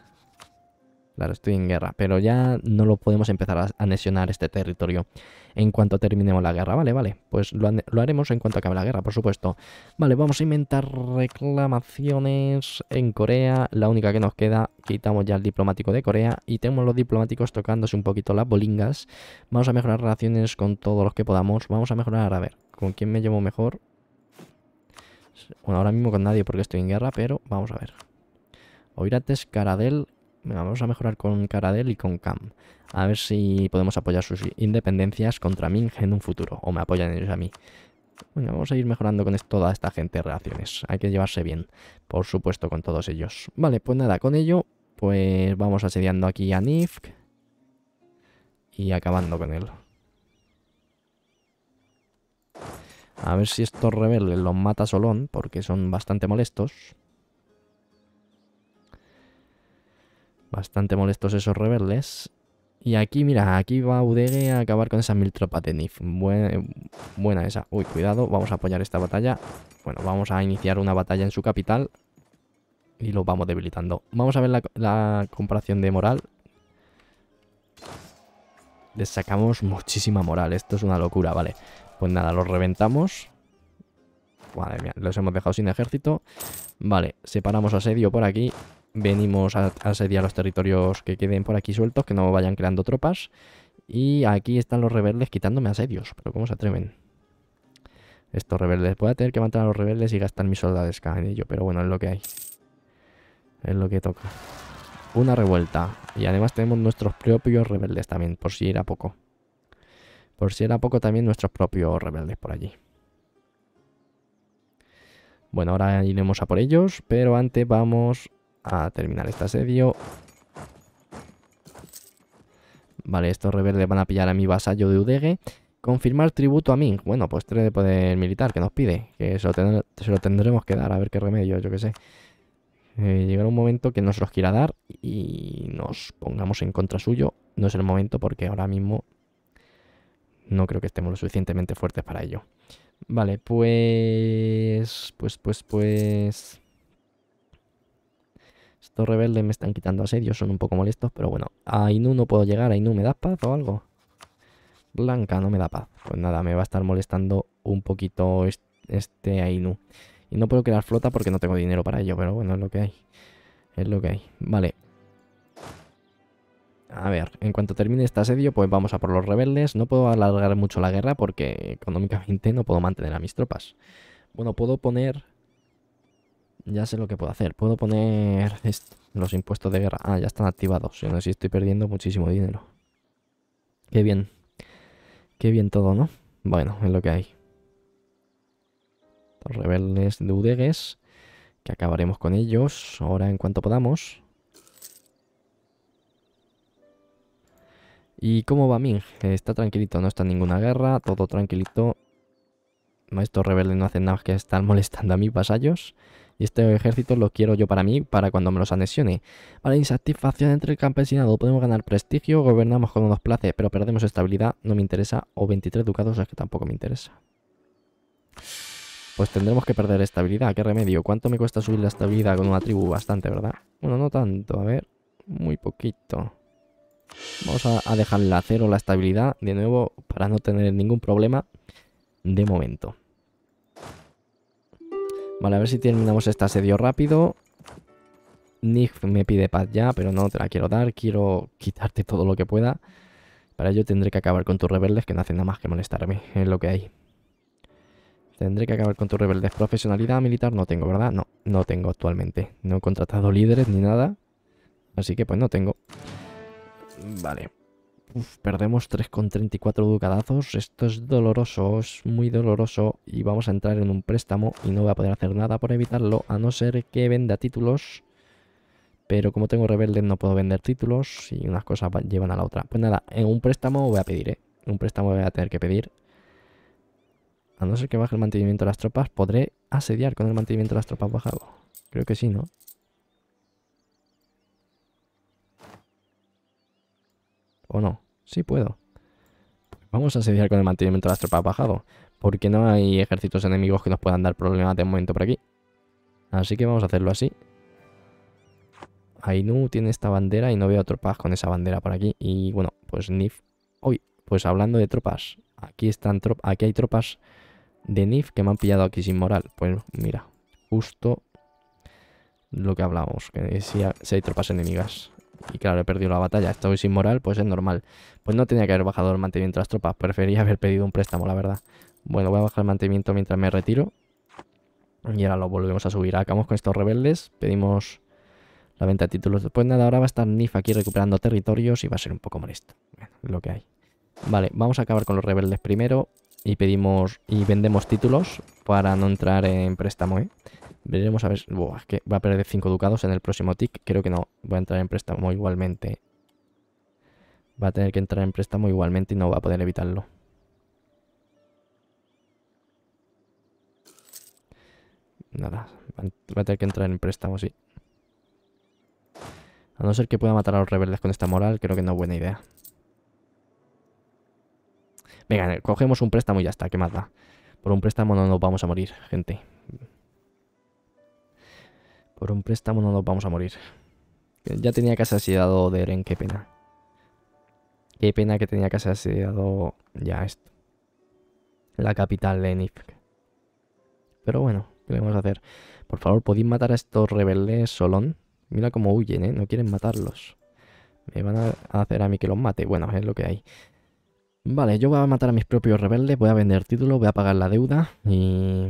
Claro, estoy en guerra, pero ya no lo podemos empezar a anexionar este territorio en cuanto terminemos la guerra. Vale, vale, pues lo, haremos en cuanto acabe la guerra, por supuesto. Vale, vamos a inventar reclamaciones en Corea. La única que nos queda, quitamos ya el diplomático de Corea y tenemos los diplomáticos tocándose un poquito las bolingas. Vamos a mejorar relaciones con todos los que podamos. Vamos a mejorar, a ver, ¿con quién me llevo mejor? Bueno, ahora mismo con nadie porque estoy en guerra, pero vamos a ver. Oirates, Caradel, vamos a mejorar con Caradel y con Cam. A ver si podemos apoyar sus independencias contra Ming en un futuro. O me apoyan ellos a mí. vamos a ir mejorando con toda esta gente de relaciones. Hay que llevarse bien, por supuesto, con todos ellos. Vale, pues nada, con ello, pues vamos asediando aquí a Nifk. Y acabando con él. A ver si estos rebeldes los mata Solón, porque son bastante molestos. Bastante molestos esos rebeldes. Y aquí, mira, aquí va Udegue a acabar con esa mil tropas de Nif. Buena, esa. Uy, cuidado, vamos a apoyar esta batalla. Bueno, vamos a iniciar una batalla en su capital. Y lo vamos debilitando. Vamos a ver la, la comparación de moral. Les sacamos muchísima moral. Esto es una locura, vale. Pues nada, los reventamos. Madre mía, los hemos dejado sin ejército. Vale, separamos asedio por aquí venimos a, asediar los territorios que queden por aquí sueltos, que no vayan creando tropas. Y aquí están los rebeldes quitándome asedios, pero ¿cómo se atreven? Estos rebeldes, voy a tener que matar a los rebeldes y gastar mis soldados en ello, pero bueno, es lo que hay. Es lo que toca. Una revuelta. Y además tenemos nuestros propios rebeldes también, por si era poco. Por si era poco también nuestros propios rebeldes por allí. Bueno, ahora iremos a por ellos, pero antes vamos a terminar este asedio. Vale, estos rebeldes van a pillar a mi vasallo de Udegue. Confirmar tributo a Ming. Bueno, pues tres de poder militar que nos pide. Que se lo, tendremos que dar, a ver qué remedio, yo qué sé. Eh, llegará un momento que nos los quiera dar y nos pongamos en contra suyo. No es el momento porque ahora mismo no creo que estemos lo suficientemente fuertes para ello. Vale, pues... Pues, pues, pues... Estos rebeldes me están quitando asedio, son un poco molestos, pero bueno. A Inu no puedo llegar. A Inu, ¿me da paz o algo? Blanca no me da paz. Pues nada, me va a estar molestando un poquito este Ainu. Y no puedo crear flota porque no tengo dinero para ello, pero bueno, es lo que hay. Es lo que hay. Vale. A ver, en cuanto termine este asedio, pues vamos a por los rebeldes. No puedo alargar mucho la guerra porque económicamente no puedo mantener a mis tropas. Bueno, puedo poner ya sé lo que puedo hacer. Puedo poner los impuestos de guerra. Ah, ya están activados. Si no, si estoy perdiendo muchísimo dinero. Qué bien. Qué bien todo, ¿no? Bueno, es lo que hay. Los rebeldes de Udegues, que acabaremos con ellos ahora en cuanto podamos. ¿Y cómo va Ming? Está tranquilito, no está en ninguna guerra, todo tranquilito. Estos rebeldes no hacen nada que estar molestando a mis vasallos y este ejército lo quiero yo para mí, para cuando me los anexione. Vale, insatisfacción entre el campesinado, podemos ganar prestigio, gobernamos con unos places, pero perdemos estabilidad, no me interesa, o 23 ducados, es que tampoco me interesa. Pues tendremos que perder estabilidad, qué remedio. ¿Cuánto me cuesta subir la estabilidad con una tribu? Bastante, ¿verdad? Bueno, no tanto, a ver, muy poquito. Vamos a, dejar dejarla cero la estabilidad, de nuevo, para no tener ningún problema de momento. Vale, a ver si terminamos este asedio rápido. Nick me pide paz ya, pero no te la quiero dar. Quiero quitarte todo lo que pueda. Para ello tendré que acabar con tus rebeldes que no hacen nada más que molestarme. Es lo que hay. Tendré que acabar con tus rebeldes. Profesionalidad militar no tengo, ¿verdad? No, no tengo actualmente. No he contratado líderes ni nada. Así que pues no tengo. Vale. Uf, perdemos 3,34 ducadazos. Esto es doloroso, es muy doloroso. Y vamos a entrar en un préstamo y no voy a poder hacer nada por evitarlo, a no ser que venda títulos. Pero como tengo rebelde no puedo vender títulos y unas cosas llevan a la otra. Pues nada, en un préstamo voy a pedir, ¿eh? Un préstamo voy a tener que pedir. A no ser que baje el mantenimiento de las tropas, podré asediar con el mantenimiento de las tropas bajado. Creo que sí, ¿no? ¿O no? Sí puedo. vamos a seguir con el mantenimiento de las tropas bajado. Porque no hay ejércitos enemigos que nos puedan dar problemas de momento por aquí. Así que vamos a hacerlo así. Ainu tiene esta bandera y no veo tropas con esa bandera por aquí. Y bueno, pues Nif... Uy, pues hablando de tropas. Aquí, están aquí hay tropas de Nif que me han pillado aquí sin moral. Pues mira, justo lo que hablábamos. Que si hay tropas enemigas. Y claro, he perdido la batalla, estoy sin moral, pues es normal. Pues no tenía que haber bajado el mantenimiento de las tropas, prefería haber pedido un préstamo, la verdad. Bueno, voy a bajar el mantenimiento mientras me retiro. Y ahora lo volvemos a subir. Acabamos con estos rebeldes, pedimos la venta de títulos. Después pues nada, ahora va a estar Nif aquí recuperando territorios y va a ser un poco molesto. lo que hay. Vale, vamos a acabar con los rebeldes primero y pedimos y vendemos títulos para no entrar en préstamo, ¿eh? Veremos a ver. Buah, es que va a perder 5 ducados en el próximo tick. Creo que no. Va a entrar en préstamo igualmente. Va a tener que entrar en préstamo igualmente y no va a poder evitarlo. Nada. Va a tener que entrar en préstamo, sí. A no ser que pueda matar a los rebeldes con esta moral, creo que no es buena idea. Venga, cogemos un préstamo y ya está, ¿qué más Por un préstamo no nos vamos a morir, gente. Por un préstamo no nos vamos a morir. Ya tenía que de Eren, qué pena. Qué pena que tenía que asesinado ya esto. La capital de Nifk. Pero bueno, ¿qué vamos a hacer? Por favor, ¿podéis matar a estos rebeldes Solón? Mira cómo huyen, ¿eh? No quieren matarlos. Me van a hacer a mí que los mate. Bueno, es lo que hay. Vale, yo voy a matar a mis propios rebeldes, voy a vender títulos, voy a pagar la deuda y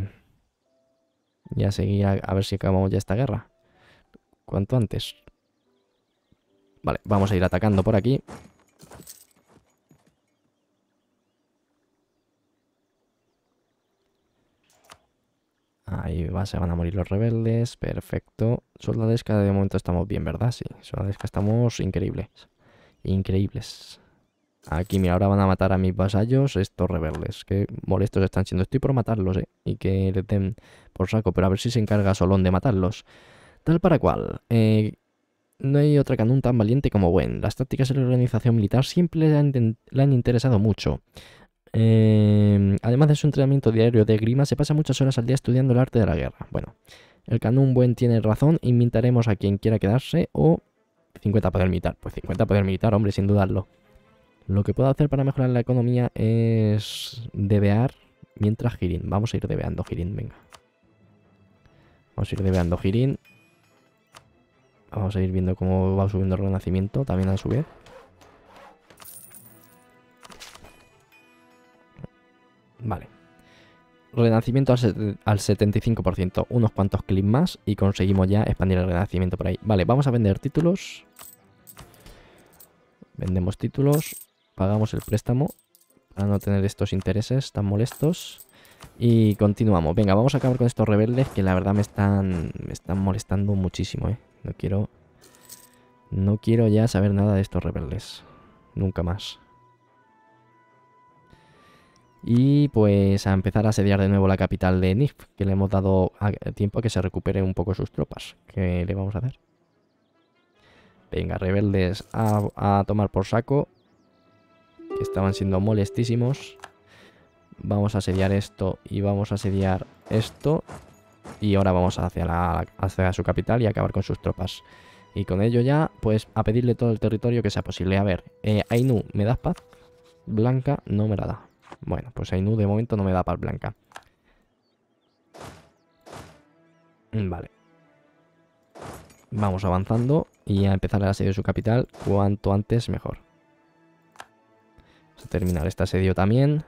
ya seguir a ver si acabamos ya esta guerra. Cuanto antes. Vale, vamos a ir atacando por aquí. Ahí va, se van a morir los rebeldes. Perfecto. Soldadesca de momento estamos bien, ¿verdad? Sí, que estamos increíbles. Increíbles. Aquí, mira, ahora van a matar a mis vasallos estos rebeldes. Qué molestos están siendo. Estoy por matarlos, ¿eh? Y que le den por saco. Pero a ver si se encarga Solón de matarlos. Tal para cual. Eh, no hay otra Canún tan valiente como Buen. Las tácticas de la organización militar siempre le han, interesado mucho. Em, además de su entrenamiento diario de grima, se pasa muchas horas al día estudiando el arte de la guerra. Bueno, el Canún Buen tiene razón. Invitaremos a quien quiera quedarse o 50 poder militar. Pues 50 poder militar, hombre, sin dudarlo. Lo que puedo hacer para mejorar la economía es debear mientras Girin. Vamos a ir debeando Girin, venga. Vamos a ir debeando Girin. Vamos a ir viendo cómo va subiendo el renacimiento también a subir. vez. Vale. Renacimiento al, al 75%. Unos cuantos clics más y conseguimos ya expandir el renacimiento por ahí. Vale, vamos a vender títulos. Vendemos títulos pagamos el préstamo para no tener estos intereses tan molestos. Y continuamos. Venga, vamos a acabar con estos rebeldes que la verdad me están, me están molestando muchísimo, ¿eh? No quiero... No quiero ya saber nada de estos rebeldes. Nunca más. Y pues a empezar a asediar de nuevo la capital de Nif, que le hemos dado tiempo a que se recupere un poco sus tropas. ¿Qué le vamos a hacer? Venga, rebeldes a, a tomar por saco estaban siendo molestísimos. Vamos a asediar esto y vamos a asediar esto. Y ahora vamos hacia, la, hacia su capital y acabar con sus tropas. Y con ello ya, pues a pedirle todo el territorio que sea posible. A ver, eh, Ainu, ¿me das paz? Blanca no me la da. Bueno, pues Ainu de momento no me da paz blanca. Vale. Vamos avanzando y a empezar A asediar su capital cuanto antes mejor. Vamos a terminar este asedio también.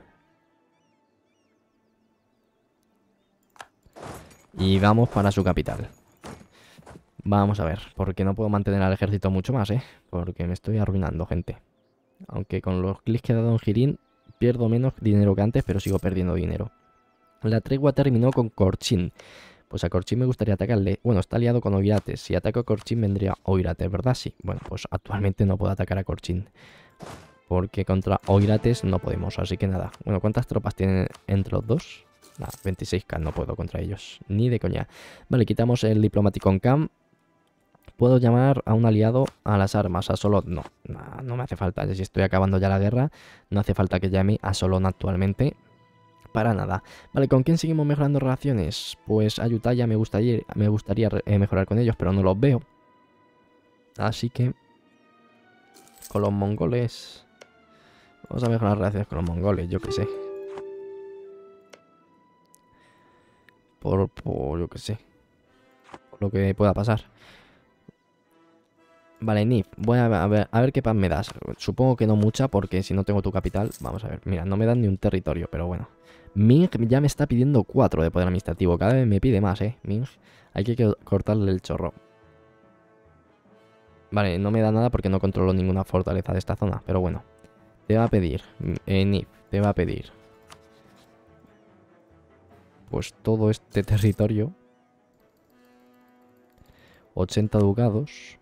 Y vamos para su capital. Vamos a ver, porque no puedo mantener al ejército mucho más, ¿eh? Porque me estoy arruinando, gente. Aunque con los clics que ha dado en Girín pierdo menos dinero que antes, pero sigo perdiendo dinero. La tregua terminó con Corchin. Pues a Corchin me gustaría atacarle. Bueno, está aliado con Oirate. Si ataco a Corchin, vendría Oirate, ¿verdad? Sí. Bueno, pues actualmente no puedo atacar a Korchin. Porque contra Oirates no podemos, así que nada. Bueno, ¿cuántas tropas tienen entre los dos? Nada, 26k, no puedo contra ellos. Ni de coña. Vale, quitamos el diplomático en cam. ¿Puedo llamar a un aliado a las armas? A Solon, no. no. me hace falta. Si estoy acabando ya la guerra, no hace falta que llame a Solon actualmente. Para nada. Vale, ¿con quién seguimos mejorando relaciones? Pues a Yutaya me me gustaría eh, mejorar con ellos, pero no los veo. Así que... Con los mongoles... Vamos a mejorar las relaciones con los mongoles, yo que sé. Por, por yo que sé. lo que pueda pasar. Vale, Nif, voy a ver, qué pan me das. Supongo que no mucha, porque si no tengo tu capital... Vamos a ver, mira, no me dan ni un territorio, pero bueno. Ming ya me está pidiendo 4 de poder administrativo. Cada vez me pide más, ¿eh? Ming, hay que cortarle el chorro. Vale, no me da nada porque no controlo ninguna fortaleza de esta zona, pero bueno. Te va a pedir, Nip, te va a pedir. Pues todo este territorio. 80 ducados.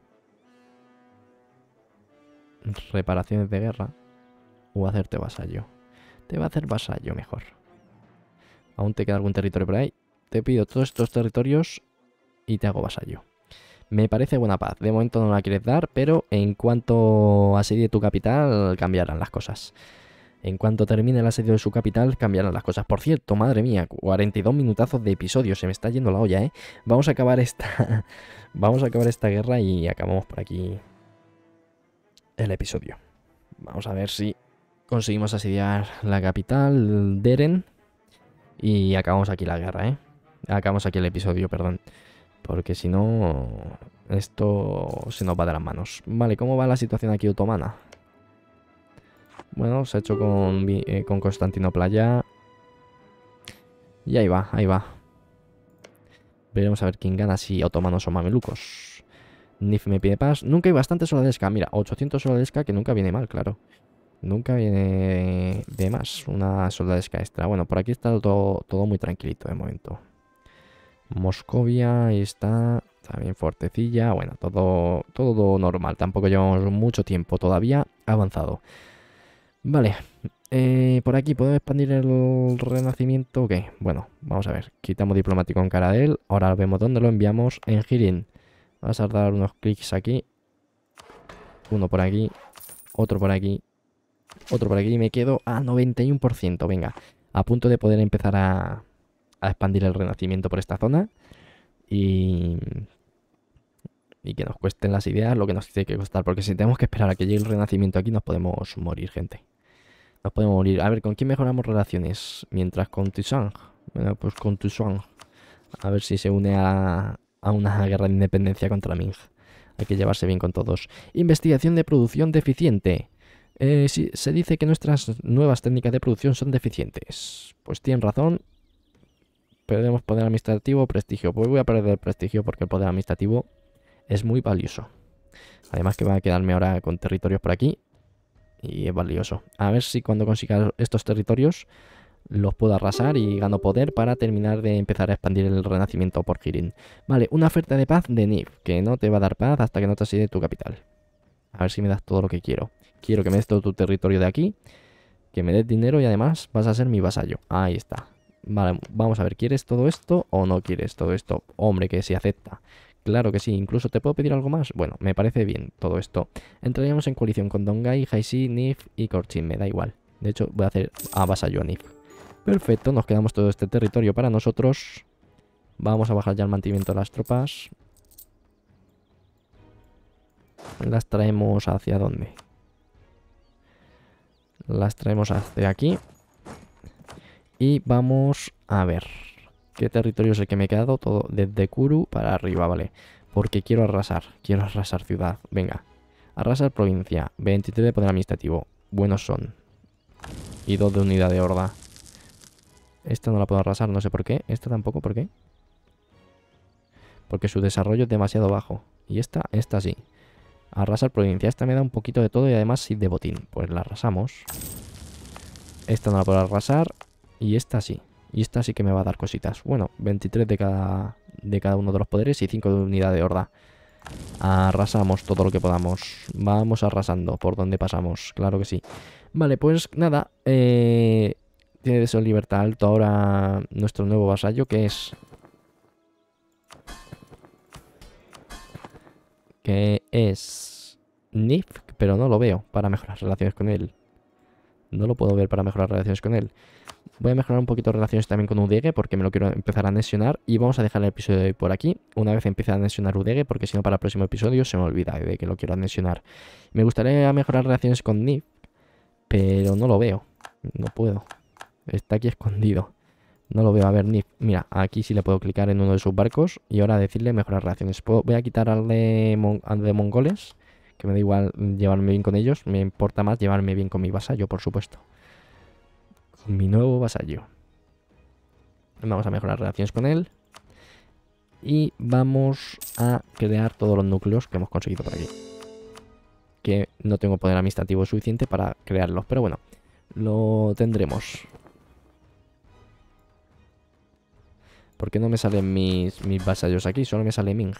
Reparaciones de guerra. O hacerte vasallo. Te va a hacer vasallo mejor. Aún te queda algún territorio por ahí. Te pido todos estos territorios y te hago vasallo. Me parece buena paz. De momento no la quieres dar, pero en cuanto asedie tu capital, cambiarán las cosas. En cuanto termine el asedio de su capital, cambiarán las cosas. Por cierto, madre mía, 42 minutazos de episodio, se me está yendo la olla, ¿eh? Vamos a acabar esta... Vamos a acabar esta guerra y acabamos por aquí el episodio. Vamos a ver si conseguimos asediar la capital, Deren, y acabamos aquí la guerra, ¿eh? Acabamos aquí el episodio, perdón. Porque si no, esto se nos va de las manos. Vale, ¿cómo va la situación aquí otomana? Bueno, se ha hecho con, eh, con Constantino Playa. Y ahí va, ahí va. Veremos a ver quién gana, si otomanos o mamelucos. Nif me pide paz. Nunca hay bastante soladesca. Mira, 800 soladesca que nunca viene mal, claro. Nunca viene de más una soldadesca extra. Bueno, por aquí está todo, todo muy tranquilito de momento. Moscovia está también fuertecilla. Bueno, todo, todo normal. Tampoco llevamos mucho tiempo todavía avanzado. Vale. Eh, por aquí, ¿podemos expandir el renacimiento? Ok, bueno, vamos a ver. Quitamos diplomático en cara de él. Ahora vemos dónde lo enviamos en Hirin, Vas a dar unos clics aquí. Uno por aquí. Otro por aquí. Otro por aquí. Y me quedo a 91%. Venga, a punto de poder empezar a, a expandir el renacimiento por esta zona y, y que nos cuesten las ideas lo que nos tiene que costar, porque si tenemos que esperar a que llegue el renacimiento aquí nos podemos morir, gente. Nos podemos morir. A ver, ¿con quién mejoramos relaciones? Mientras con Tushang. Bueno, pues con Tussang. A ver si se une a, a una guerra de independencia contra Ming. Hay que llevarse bien con todos. Investigación de producción deficiente. Eh, se dice que nuestras nuevas técnicas de producción son deficientes. Pues tienen razón perdemos poder administrativo o prestigio. Pues voy a perder prestigio porque el poder administrativo es muy valioso. Además que va a quedarme ahora con territorios por aquí. Y es valioso. A ver si cuando consiga estos territorios los puedo arrasar y gano poder para terminar de empezar a expandir el renacimiento por Kirin. Vale, una oferta de paz de Nif, que no te va a dar paz hasta que no te aside tu capital. A ver si me das todo lo que quiero. Quiero que me des todo tu territorio de aquí, que me des dinero y además vas a ser mi vasallo. Ahí está. Vale, vamos a ver, ¿quieres todo esto o no quieres todo esto? Hombre, que si acepta. Claro que sí, incluso te puedo pedir algo más. Bueno, me parece bien todo esto. Entraríamos en coalición con Dongai, Haisi, Nif y Korchin, me da igual. De hecho, voy a hacer avasallo a Nif. Perfecto, nos quedamos todo este territorio para nosotros. Vamos a bajar ya el mantenimiento de las tropas. Las traemos hacia dónde? Las traemos hacia aquí. Y vamos a ver. ¿Qué territorio es el que me he quedado? Todo desde Kuru para arriba, vale. Porque quiero arrasar. Quiero arrasar ciudad. Venga. Arrasar provincia. 23 de poder administrativo. Buenos son. Y 2 de unidad de horda. Esta no la puedo arrasar, no sé por qué. Esta tampoco, ¿por qué? Porque su desarrollo es demasiado bajo. Y esta, esta sí. Arrasar provincia. Esta me da un poquito de todo y además sí de botín. Pues la arrasamos. Esta no la puedo arrasar. Y esta sí. Y esta sí que me va a dar cositas. Bueno, 23 de cada, de cada uno de los poderes y 5 de unidad de horda. Arrasamos todo lo que podamos. Vamos arrasando por donde pasamos, claro que sí. Vale, pues nada. Eh, tiene tiene ser libertad alto ahora nuestro nuevo vasallo, que es... Que es... Nif, pero no lo veo para mejorar relaciones con él. No lo puedo ver para mejorar relaciones con él. Voy a mejorar un poquito relaciones también con Udegue porque me lo quiero empezar a anexionar y vamos a dejar el episodio de hoy por aquí. Una vez empiece a anexionar Udegue porque si no para el próximo episodio se me olvida de que lo quiero anexionar. Me gustaría mejorar relaciones con Nif pero no lo veo. No puedo. Está aquí escondido. No lo veo. A ver, Nif Mira, aquí sí le puedo clicar en uno de sus barcos y ahora decirle mejorar relaciones. voy a quitar al de, de mongoles, que me da igual llevarme bien con ellos. Me importa más llevarme bien con mi basa, yo por supuesto mi nuevo vasallo. Vamos a mejorar relaciones con él. Y vamos a crear todos los núcleos que hemos conseguido por aquí. Que no tengo poder administrativo suficiente para crearlos, pero bueno, lo tendremos. ¿Por qué no me salen mis, mis vasallos aquí? Solo me sale Ming.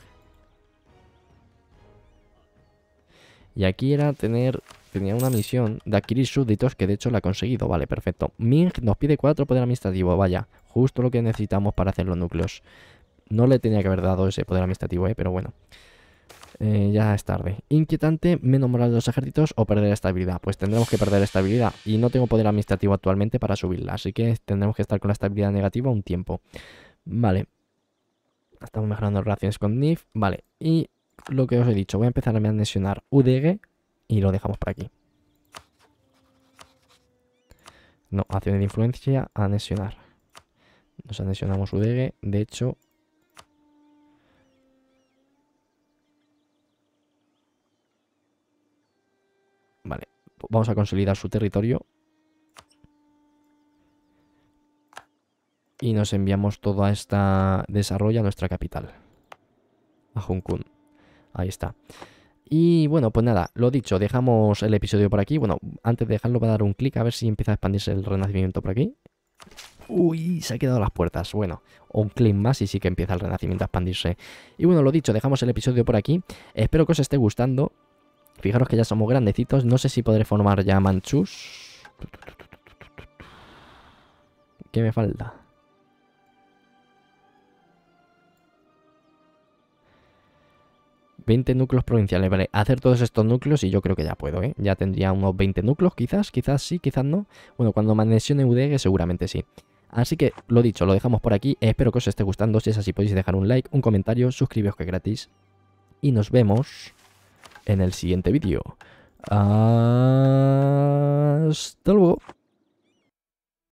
Y aquí era tener tenía una misión de adquirir súbditos que de hecho la ha conseguido. Vale, perfecto. Ming nos pide 4 poder administrativo. Vaya, justo lo que necesitamos para hacer los núcleos. No le tenía que haber dado ese poder administrativo, eh, pero bueno. Eh, ya es tarde. Inquietante, menos moral de los ejércitos o perder estabilidad. Pues tendremos que perder estabilidad y no tengo poder administrativo actualmente para subirla, así que tendremos que estar con la estabilidad negativa un tiempo. Vale. Estamos mejorando relaciones con NIF. Vale, y lo que os he dicho, voy a empezar a mencionar UDG y lo dejamos por aquí. No, acciones de influencia, anexionar. Nos anexionamos UDG, de hecho... Vale, vamos a consolidar su territorio. Y nos enviamos todo a esta Desarrolla a nuestra capital, a Hong Kong. Ahí está. Y bueno, pues nada, lo dicho, dejamos el episodio por aquí. Bueno, antes de dejarlo voy a dar un clic a ver si empieza a expandirse el renacimiento por aquí. Uy, se han quedado las puertas. Bueno, un clic más y sí que empieza el renacimiento a expandirse. Y bueno, lo dicho, dejamos el episodio por aquí. Espero que os esté gustando. Fijaros que ya somos grandecitos. No sé si podré formar ya manchus ¿Qué me falta? 20 núcleos provinciales, vale, hacer todos estos núcleos y yo creo que ya puedo, ¿eh? Ya tendría unos 20 núcleos, quizás, quizás sí, quizás no. Bueno, cuando manesione anexione UDG seguramente sí. Así que, lo dicho, lo dejamos por aquí. Espero que os esté gustando. Si es así, podéis dejar un like, un comentario, suscribiros que es gratis. Y nos vemos en el siguiente vídeo. Hasta luego.